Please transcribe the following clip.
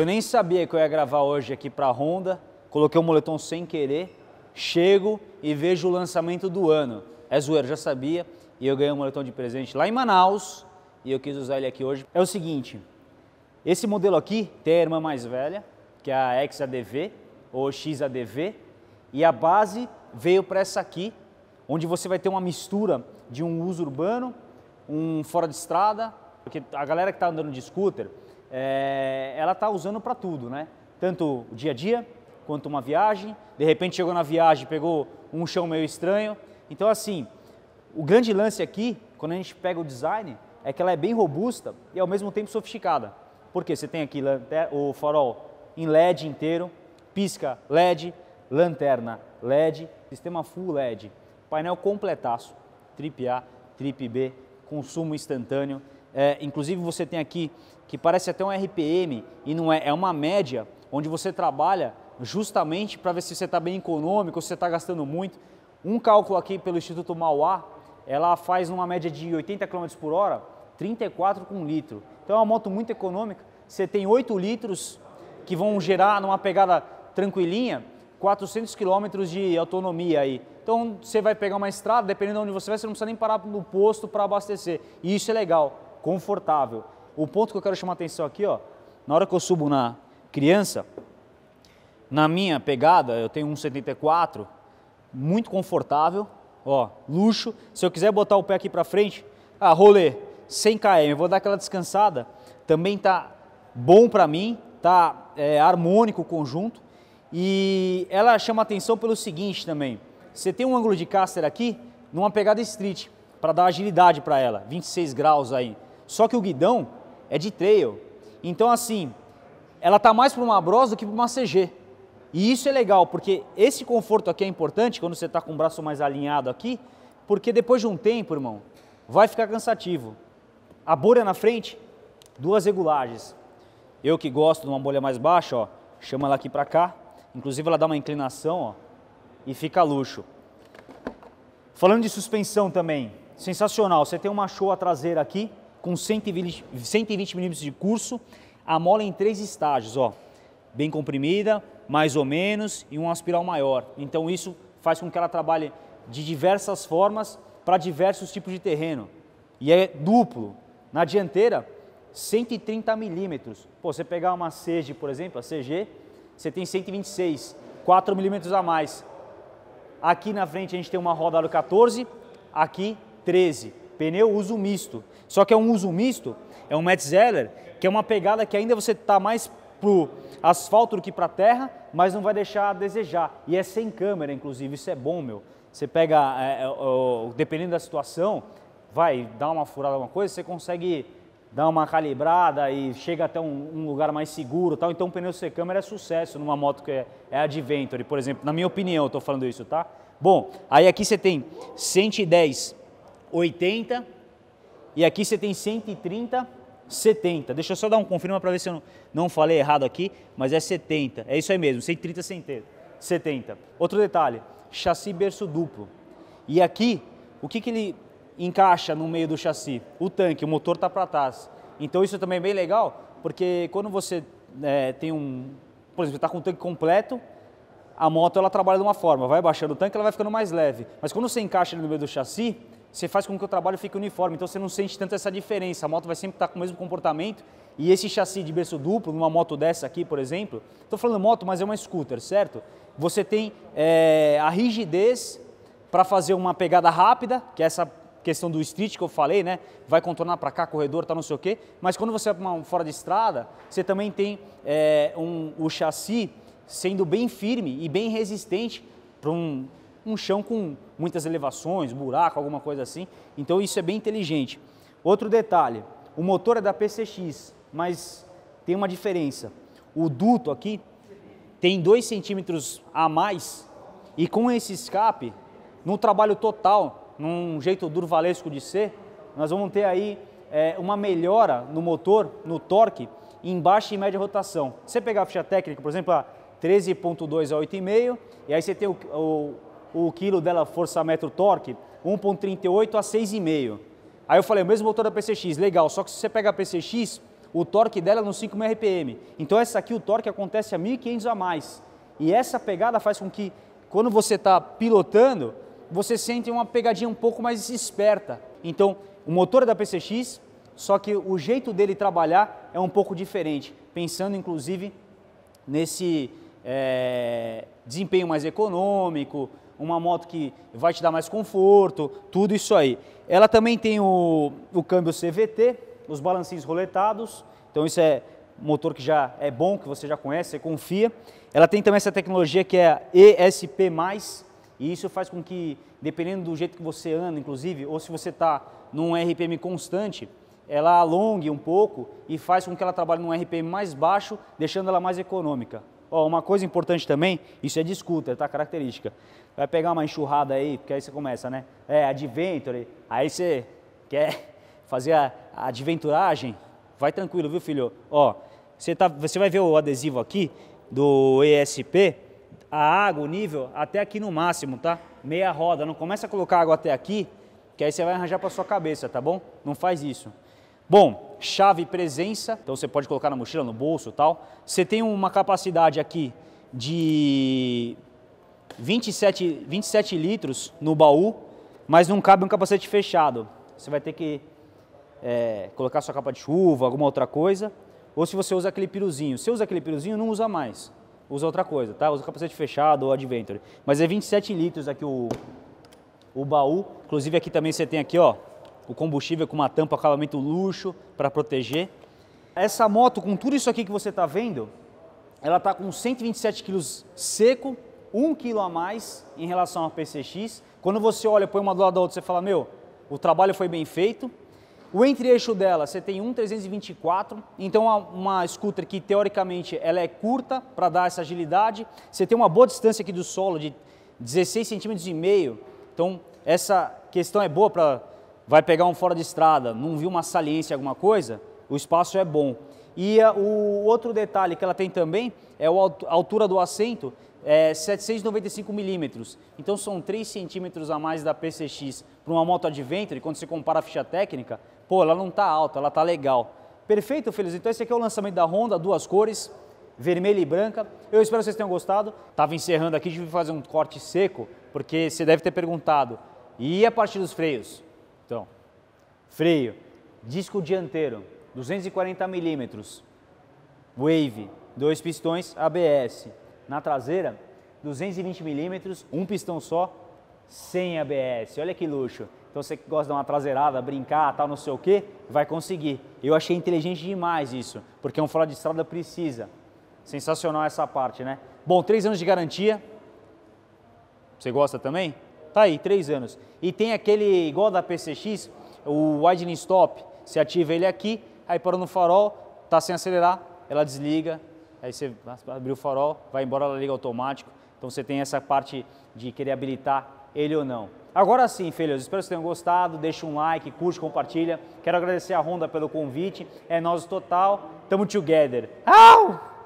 Eu nem sabia que eu ia gravar hoje aqui para a Honda, coloquei o um moletom sem querer, chego e vejo o lançamento do ano. É zoeiro, já sabia, e eu ganhei um moletom de presente lá em Manaus, e eu quis usar ele aqui hoje. É o seguinte, esse modelo aqui tem a irmã mais velha, que é a XADV, ou XADV, e a base veio para essa aqui, onde você vai ter uma mistura de um uso urbano, um fora de estrada, porque a galera que está andando de scooter, é, ela está usando para tudo, né? Tanto o dia a dia, quanto uma viagem. De repente chegou na viagem, pegou um chão meio estranho. Então, assim, o grande lance aqui, quando a gente pega o design, é que ela é bem robusta e ao mesmo tempo sofisticada. Porque você tem aqui o farol em LED inteiro, pisca LED, lanterna LED, sistema full LED, painel completaço, trip A, trip B, consumo instantâneo é, inclusive você tem aqui que parece até um RPM e não é, é uma média onde você trabalha justamente para ver se você está bem econômico, se você está gastando muito. Um cálculo aqui pelo Instituto Mauá, ela faz uma média de 80 km por hora, 34 com litro. Então é uma moto muito econômica, você tem 8 litros que vão gerar numa pegada tranquilinha, 400 km de autonomia aí. Então você vai pegar uma estrada, dependendo de onde você vai, você não precisa nem parar no posto para abastecer. E isso é legal confortável. O ponto que eu quero chamar a atenção aqui, ó, na hora que eu subo na criança, na minha pegada, eu tenho um 74, muito confortável, ó, luxo. Se eu quiser botar o pé aqui para frente, ah, rolê, 100 km, vou dar aquela descansada, também tá bom para mim, tá é, harmônico o conjunto. E ela chama atenção pelo seguinte também, você tem um ângulo de caster aqui numa pegada street, para dar agilidade para ela, 26 graus aí. Só que o guidão é de trail. Então, assim, ela tá mais para uma Bros do que para uma CG. E isso é legal, porque esse conforto aqui é importante quando você está com o braço mais alinhado aqui, porque depois de um tempo, irmão, vai ficar cansativo. A bolha na frente, duas regulagens. Eu que gosto de uma bolha mais baixa, ó, chama ela aqui para cá. Inclusive ela dá uma inclinação, ó, e fica luxo. Falando de suspensão também, sensacional. Você tem uma show traseira aqui, com 120, 120 milímetros de curso, a mola em três estágios, ó, bem comprimida, mais ou menos, e uma espiral maior. Então isso faz com que ela trabalhe de diversas formas para diversos tipos de terreno. E é duplo. Na dianteira, 130 milímetros. Pô, você pegar uma CG, por exemplo, a CG, você tem 126, 4 milímetros a mais. Aqui na frente a gente tem uma roda aro 14, aqui 13. Pneu uso misto. Só que é um uso misto, é um Metzeler, que é uma pegada que ainda você está mais pro asfalto do que para terra, mas não vai deixar a desejar. E é sem câmera, inclusive, isso é bom, meu. Você pega, é, é, é, dependendo da situação, vai dar uma furada, alguma coisa, você consegue dar uma calibrada e chega até um, um, lugar mais seguro tal. Então, o pneu sem câmera é sucesso numa moto que é, é Adventure, por exemplo. Na minha opinião, eu estou falando isso, tá? Bom, aí aqui você tem 110 80 e aqui você tem 130, 70. Deixa eu só dar um confirma para ver se eu não, não falei errado aqui, mas é 70. É isso aí mesmo, 130, 70. Outro detalhe, chassi berço duplo. E aqui, o que, que ele encaixa no meio do chassi? O tanque, o motor está para trás. Então isso também é bem legal, porque quando você é, tem um... Por exemplo, está com o tanque completo, a moto ela trabalha de uma forma, vai baixando o tanque, ela vai ficando mais leve. Mas quando você encaixa no meio do chassi, você faz com que o trabalho fique uniforme, então você não sente tanto essa diferença. A moto vai sempre estar com o mesmo comportamento. E esse chassi de berço duplo, numa moto dessa aqui, por exemplo, estou falando moto, mas é uma scooter, certo? Você tem é, a rigidez para fazer uma pegada rápida, que é essa questão do street que eu falei, né? Vai contornar para cá, corredor, tá não sei o quê. Mas quando você é fora de estrada, você também tem é, um, o chassi sendo bem firme e bem resistente para um um chão com muitas elevações, buraco, alguma coisa assim. Então isso é bem inteligente. Outro detalhe, o motor é da PCX, mas tem uma diferença. O duto aqui tem 2 centímetros a mais e com esse escape, num trabalho total, num jeito durvalesco de ser, nós vamos ter aí é, uma melhora no motor, no torque, em baixa e média rotação. Se você pegar a ficha técnica, por exemplo, a 13.2 a 8,5, e aí você tem o, o o quilo dela força metro torque, 1.38 a 6,5. Aí eu falei, o mesmo motor da PCX, legal, só que se você pega a PCX, o torque dela é nos 5.000 RPM. Então essa aqui, o torque acontece a 1.500 a mais. E essa pegada faz com que, quando você está pilotando, você sente uma pegadinha um pouco mais esperta. Então, o motor é da PCX, só que o jeito dele trabalhar é um pouco diferente, pensando inclusive nesse é, desempenho mais econômico, uma moto que vai te dar mais conforto, tudo isso aí. Ela também tem o, o câmbio CVT, os balancinhos roletados, então isso é motor que já é bom, que você já conhece, você confia. Ela tem também essa tecnologia que é a ESP+, e isso faz com que, dependendo do jeito que você anda, inclusive, ou se você está num RPM constante, ela alongue um pouco e faz com que ela trabalhe num RPM mais baixo, deixando ela mais econômica. Ó, uma coisa importante também, isso é de scooter, tá? Característica. Vai pegar uma enxurrada aí, porque aí você começa, né? É, Adventure, aí você quer fazer a, a adventuragem, vai tranquilo, viu, filho? Ó, você, tá, você vai ver o adesivo aqui do ESP, a água, o nível, até aqui no máximo, tá? Meia roda, não começa a colocar água até aqui, que aí você vai arranjar para sua cabeça, tá bom? Não faz isso. Bom, chave presença, então você pode colocar na mochila, no bolso tal. Você tem uma capacidade aqui de 27, 27 litros no baú, mas não cabe um capacete fechado. Você vai ter que é, colocar sua capa de chuva, alguma outra coisa. Ou se você usa aquele piruzinho. Se usa aquele piruzinho, não usa mais. Usa outra coisa, tá? Usa capacete fechado ou Adventure. Mas é 27 litros aqui o, o baú. Inclusive aqui também você tem aqui, ó, o combustível é com uma tampa acabamento luxo para proteger. Essa moto, com tudo isso aqui que você está vendo, ela está com 127 quilos seco, 1 quilo a mais em relação à PCX. Quando você olha, põe uma do lado da outra, você fala, meu, o trabalho foi bem feito. O entre-eixo dela, você tem um 324, então uma scooter que teoricamente ela é curta para dar essa agilidade. Você tem uma boa distância aqui do solo de 16 centímetros e meio, então essa questão é boa para vai pegar um fora de estrada, não viu uma saliência, alguma coisa, o espaço é bom. E a, eh, o outro detalhe que ela tem também é a altura do assento, é 795 milímetros. Então são 3 centímetros a mais da PCX para uma moto Adventure, quando você compara a ficha técnica, pô, ela não está alta, ela está legal. Perfeito, filhos? Então esse aqui é o lançamento da Honda, duas cores, vermelha e branca. Eu espero que vocês tenham gostado. Estava encerrando aqui, tive que fazer um corte seco, porque você deve ter perguntado, e a partir dos freios? Então, freio, disco dianteiro, 240 milímetros, Wave, dois pistões, ABS. Na traseira, 220 milímetros, um pistão só, sem ABS. Olha que luxo. Então você que gosta de dar uma traseirada, brincar, tal, não sei o que, vai conseguir. Eu achei inteligente demais isso, porque um fora de estrada precisa. Sensacional essa parte, né? Bom, três anos de garantia. Você gosta também? Tá aí, três anos. E tem aquele, igual da PCX, o widening stop. Você ativa ele aqui, aí parou no farol, tá sem acelerar, ela desliga, aí você abriu o farol, vai embora, ela liga automático. Então você tem essa parte de querer habilitar ele ou não. Agora sim, filhos, espero que vocês tenham gostado. Deixa um like, curte, compartilha. Quero agradecer a Honda pelo convite. É nós total. Tamo together. Au!